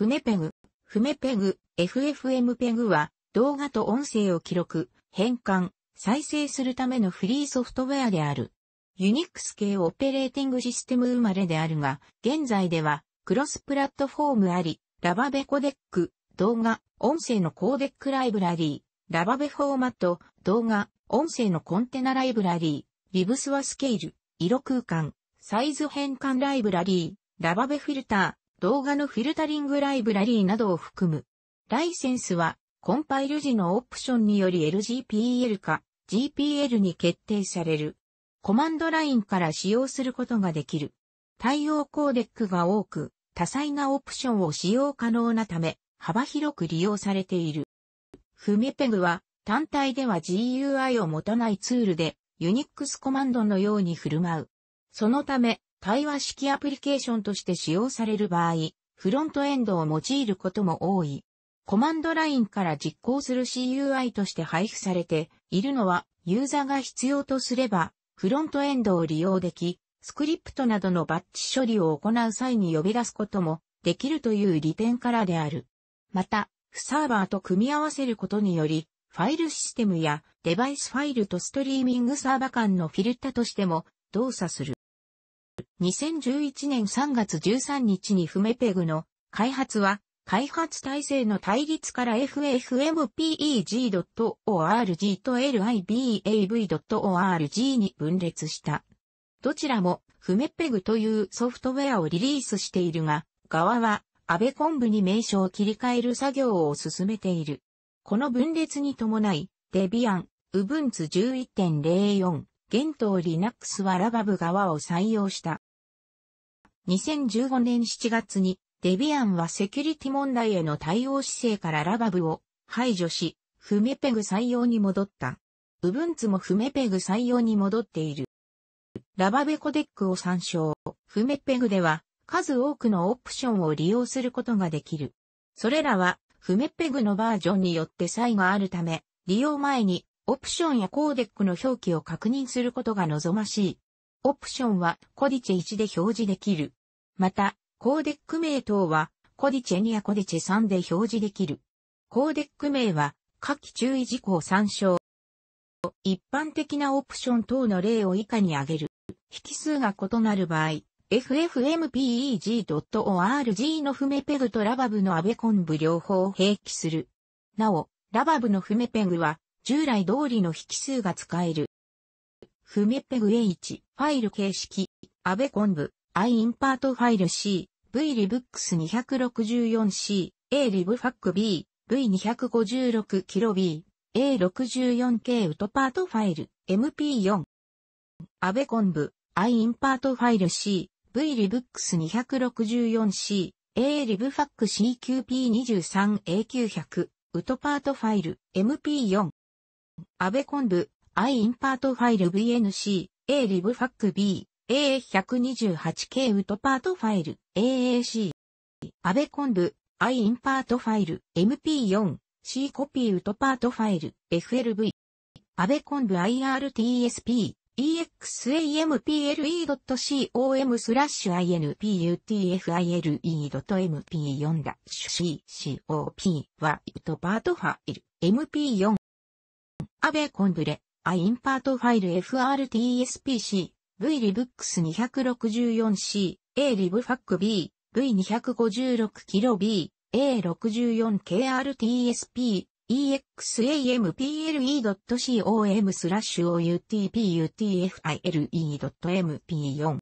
船ペグ、船ペグ、FFM ペグは動画と音声を記録、変換、再生するためのフリーソフトウェアである。ユニックス系オペレーティングシステム生まれであるが、現在ではクロスプラットフォームあり、ラバベコデック、動画、音声のコーデックライブラリー、ラバベフォーマット、動画、音声のコンテナライブラリー、リブスはスケール、色空間、サイズ変換ライブラリー、ラバベフィルター、動画のフィルタリングライブラリーなどを含む。ライセンスは、コンパイル時のオプションにより LGPL か GPL に決定される。コマンドラインから使用することができる。対応コーデックが多く、多彩なオプションを使用可能なため、幅広く利用されている。フメペグは、単体では GUI を持たないツールで、ユニックスコマンドのように振る舞う。そのため、対話式アプリケーションとして使用される場合、フロントエンドを用いることも多い。コマンドラインから実行する CUI として配布されているのは、ユーザーが必要とすれば、フロントエンドを利用でき、スクリプトなどのバッチ処理を行う際に呼び出すこともできるという利点からである。また、サーバーと組み合わせることにより、ファイルシステムやデバイスファイルとストリーミングサーバ間のフィルタとしても動作する。2011年3月13日にフメペグの開発は開発体制の対立から ffmpeg.org と libav.org に分裂した。どちらもフメペグというソフトウェアをリリースしているが、側は安倍昆布に名称を切り替える作業を進めている。この分裂に伴い、デビアン、ウブンツ11.04、現当 Linux はラバブ側を採用した。2015年7月にデビアンはセキュリティ問題への対応姿勢からラバブを排除し、フメペグ採用に戻った。ウブンツもフメペグ採用に戻っている。ラバベコデックを参照。フメペグでは数多くのオプションを利用することができる。それらはフメペグのバージョンによって差異があるため、利用前にオプションやコーデックの表記を確認することが望ましい。オプションはコディチェ1で表示できる。また、コーデック名等はコディチェ2やコディチェ3で表示できる。コーデック名は下記注意事項参照。一般的なオプション等の例を以下に挙げる。引数が異なる場合、ffmpeg.org のフメペグとラバブのアベコンブ両方を併記する。なお、ラバブのフメペグは従来通りの引数が使える。フメペグ H ファイル形式、アベコンブ、I インパートファイル C、v リブックス2 6 4 c a リブファック B、v 2 5 6ロ b A64K ウトパートファイル、MP4。アベコンブ、I インパートファイル C、v リブックス2 6 4 c a リブファック CQP23A900、ウトパートファイル、MP4。アベコンブ、I インパートファイル VNC、A リブファック B、AA128K ウドパートファイル、AAC。アベコンブ、I インパートファイル、MP4、C コピーウドパートファイル、FLV。アベコンブ IRTSP、example.com スラッシュ inputfile.mp4-cop c は、ウトパートファイル、MP4。アベコンブレ、アインパートファイル FRTSPC、V リブックス 264C、A リブファック B、V256kB、A64KRTSP、example.com スラッシュ outputfile.mp4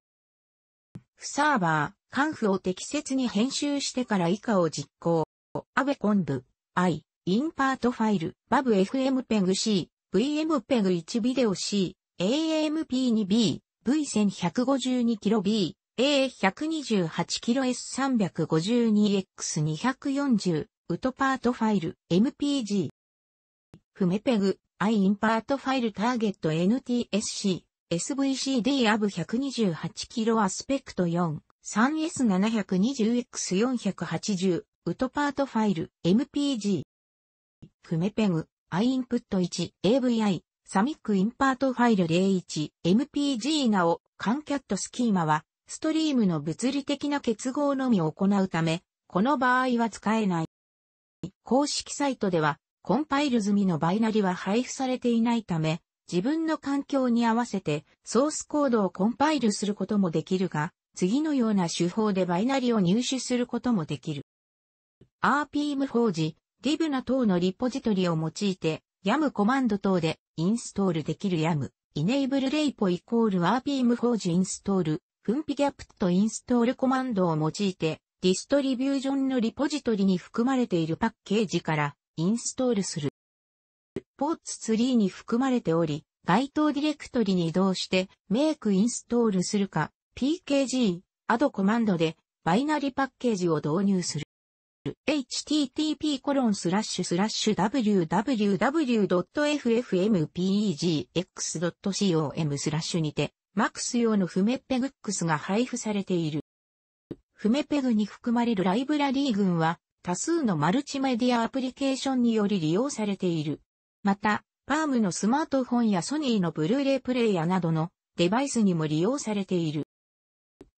サーバー、カンフを適切に編集してから以下を実行。アベコンブ、I。インパートファイル、バブ f m p e g c VMPEG-1 ビデオ C、AMP2B、V1152kB、A128kS352X240、ウトパートファイル、MPG。フメペグ、I インパートファイルターゲット NTSC、SVCD アブ 128kg アスペクト4、3S720X480、ウトパートファイル、MPG。フメペグ、アインプット1、AVI、サミックインパートファイル01、MPG なお、カンキャットスキーマは、ストリームの物理的な結合のみを行うため、この場合は使えない。公式サイトでは、コンパイル済みのバイナリは配布されていないため、自分の環境に合わせてソースコードをコンパイルすることもできるが、次のような手法でバイナリを入手することもできる。RPM 法事。リブナ等のリポジトリを用いて、YAM コマンド等でインストールできる YAM、enable repo イコール rpm フォージインストール、分泌ギャプとインストールコマンドを用いて、ディストリビュージョンのリポジトリに含まれているパッケージからインストールする。ポーツツリーに含まれており、該当ディレクトリに移動してメイクインストールするか、pkg、アドコマンドでバイナリパッケージを導入する。http://www.ffmpegx.com スラッシュにて、マクス用のフメペグックスが配布されている。フメペグに含まれるライブラリー群は、多数のマルチメディアアプリケーションにより利用されている。また、パームのスマートフォンやソニーのブルーレイプレイヤーなどのデバイスにも利用されている。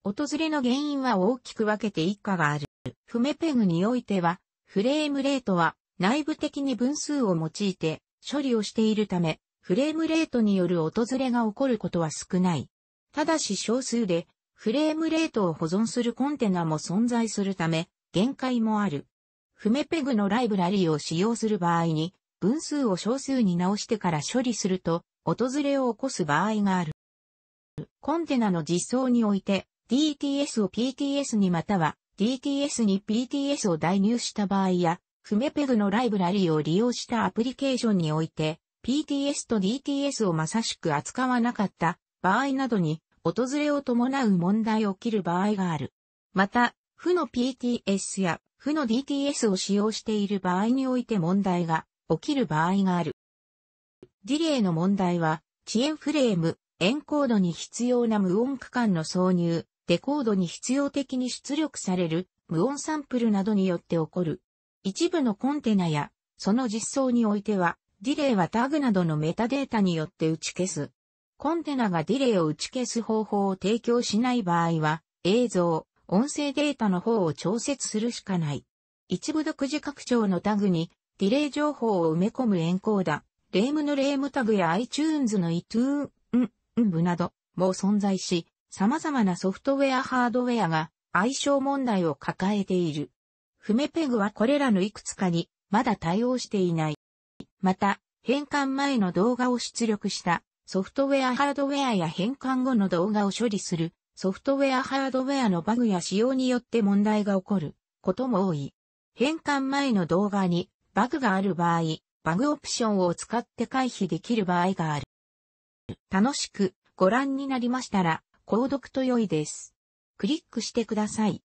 訪れの原因は大きく分けて一家がある。フメペグにおいては、フレームレートは内部的に分数を用いて処理をしているため、フレームレートによる訪れが起こることは少ない。ただし少数で、フレームレートを保存するコンテナも存在するため、限界もある。フメペグのライブラリを使用する場合に、分数を小数に直してから処理すると、訪れを起こす場合がある。コンテナの実装において、DTS を PTS にまたは DTS に PTS を代入した場合や、フメペグのライブラリを利用したアプリケーションにおいて、PTS と DTS をまさしく扱わなかった場合などに、訪れを伴う問題起きる場合がある。また、負の PTS や負の DTS を使用している場合において問題が起きる場合がある。ディレイの問題は、遅延フレーム、エンコードに必要な無音区間の挿入、レコードに必要的に出力される無音サンプルなどによって起こる。一部のコンテナや、その実装においては、ディレイはタグなどのメタデータによって打ち消す。コンテナがディレイを打ち消す方法を提供しない場合は、映像、音声データの方を調節するしかない。一部独自拡張のタグに、ディレイ情報を埋め込むエンコーダ、レームのレームタグや iTunes の iTunes 部なども存在し、様々なソフトウェアハードウェアが相性問題を抱えている。フメペグはこれらのいくつかにまだ対応していない。また、変換前の動画を出力したソフトウェアハードウェアや変換後の動画を処理するソフトウェアハードウェアのバグや仕様によって問題が起こることも多い。変換前の動画にバグがある場合、バグオプションを使って回避できる場合がある。楽しくご覧になりましたら、購読と良いです。クリックしてください。